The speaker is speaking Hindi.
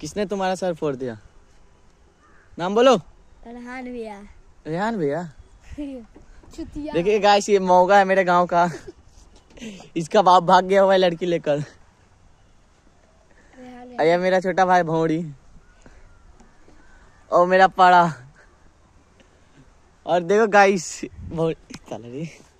किसने तुम्हारा सर फोड़ दिया नाम बोलो रेहान भैया रेहान भैया देखिए गाइस ये मौगा है मेरे गांव का इसका बाप भाग गया हुआ है लड़की लेकर अरे मेरा छोटा भाई भौड़ी और मेरा पड़ा और देखो गाइस बहुत